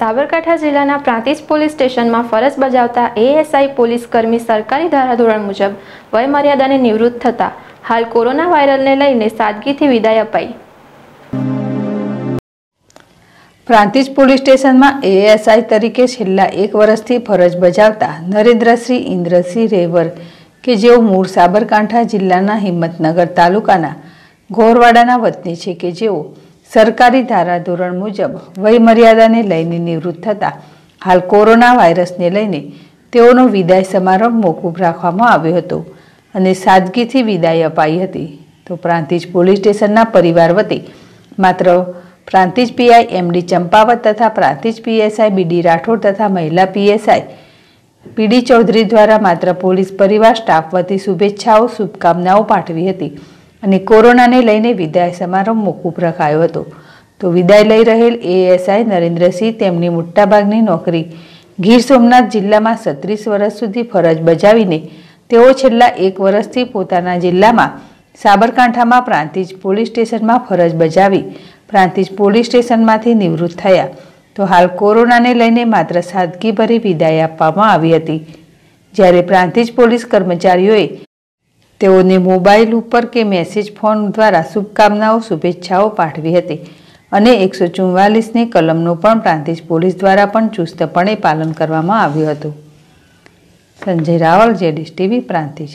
સાબરકાંઠા જિલ્લાના પ્રાંતિજ પોલીસ સ્ટેશનમાં ફરજ બજાવતા એએસઆઈ પોલીસ કર્મી સરકારી ધારાધોરણ મુજબ વયમર્યાદાને નિવૃત્ત થતા હાલ કોરોના વાયરલને લઈને સાદગીથી વિદાય અપાઈ પ્રાંતિજ પોલીસ સ્ટેશનમાં એએસઆઈ તરીકે છેલ્લા એક વર્ષથી ફરજ બજાવતા નરેન્દ્રસિંહ ઇન્દ્રસિંહ રેવર કે જેઓ મૂળ સાબરકાંઠા જિલ્લાના હિંમતનગર તાલુકાના ગોરવાડાના વતની છે કે જેઓ સરકારી ધારાધોરણ મુજબ વયમર્યાદાને લઈને નિવૃત્ત થતાં હાલ કોરોના વાયરસને લઈને તેઓનો વિદાય સમારંભ મોકૂફ રાખવામાં આવ્યો હતો અને સાદગીથી વિદાય અપાઈ હતી તો પ્રાંતિજ પોલીસ સ્ટેશનના પરિવાર વતી માત્ર પ્રાંતિજ પીઆઈ એમડી ચંપાવત તથા પ્રાંતિજ પીએસઆઈ બીડી રાઠોડ તથા મહિલા પીએસઆઈ પીડી ચૌધરી દ્વારા માત્ર પોલીસ પરિવાર સ્ટાફ વતી શુભેચ્છાઓ શુભકામનાઓ પાઠવી હતી અને કોરોનાને લઈને વિદાય સમારંભ મોકૂફ રખાયો હતો તો વિદાય લઈ રહેલ એએસઆઈ નરેન્દ્રસિંહ તેમની મોટાભાગની નોકરી ગીર સોમનાથ જિલ્લામાં સત્રીસ વર્ષ સુધી ફરજ બજાવીને તેઓ છેલ્લા એક વર્ષથી પોતાના જિલ્લામાં સાબરકાંઠામાં પ્રાંતિજ પોલીસ સ્ટેશનમાં ફરજ બજાવી પ્રાંતિજ પોલીસ સ્ટેશનમાંથી નિવૃત્ત થયા તો હાલ કોરોનાને લઈને માત્ર સાદગીભરી વિદાય આપવામાં આવી હતી જ્યારે પ્રાંતિજ પોલીસ કર્મચારીઓએ તેઓને મોબાઈલ ઉપર કે મેસેજ ફોન દ્વારા શુભકામનાઓ શુભેચ્છાઓ પાઠવી હતી અને એકસો ચુમ્વાલીસની કલમનું પણ પ્રાંતિજ પોલીસ દ્વારા પણ ચુસ્તપણે પાલન કરવામાં આવ્યું હતું સંજય રાવલ જેડીસ ટીવી પ્રાંતિજ